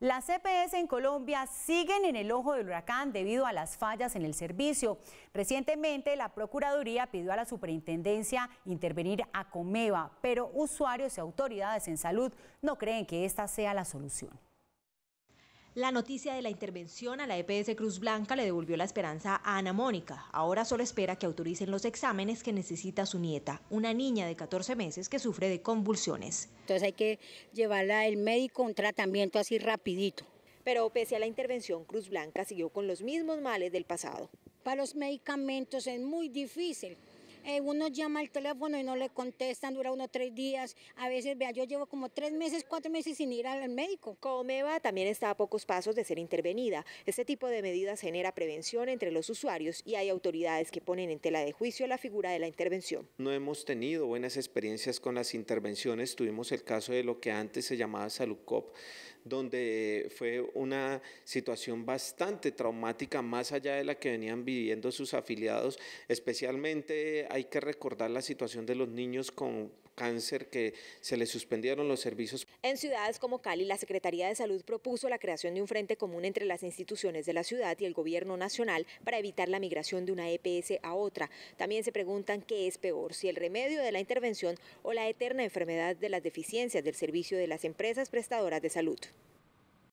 Las CPS e en Colombia siguen en el ojo del huracán debido a las fallas en el servicio. Recientemente la Procuraduría pidió a la Superintendencia intervenir a Comeva, pero usuarios y autoridades en salud no creen que esta sea la solución. La noticia de la intervención a la EPS Cruz Blanca le devolvió la esperanza a Ana Mónica. Ahora solo espera que autoricen los exámenes que necesita su nieta, una niña de 14 meses que sufre de convulsiones. Entonces hay que llevarla al médico un tratamiento así rapidito. Pero pese a la intervención, Cruz Blanca siguió con los mismos males del pasado. Para los medicamentos es muy difícil eh, uno llama al teléfono y no le contestan, dura uno tres días, a veces, vea, yo llevo como tres meses, cuatro meses sin ir al médico. Como Comeva también está a pocos pasos de ser intervenida. Este tipo de medidas genera prevención entre los usuarios y hay autoridades que ponen en tela de juicio la figura de la intervención. No hemos tenido buenas experiencias con las intervenciones, tuvimos el caso de lo que antes se llamaba Salud donde eh, fue una situación bastante traumática, más allá de la que venían viviendo sus afiliados. Especialmente hay que recordar la situación de los niños con cáncer que se les suspendieron los servicios. En ciudades como Cali, la Secretaría de Salud propuso la creación de un frente común entre las instituciones de la ciudad y el gobierno nacional para evitar la migración de una EPS a otra. También se preguntan qué es peor, si el remedio de la intervención o la eterna enfermedad de las deficiencias del servicio de las empresas prestadoras de salud.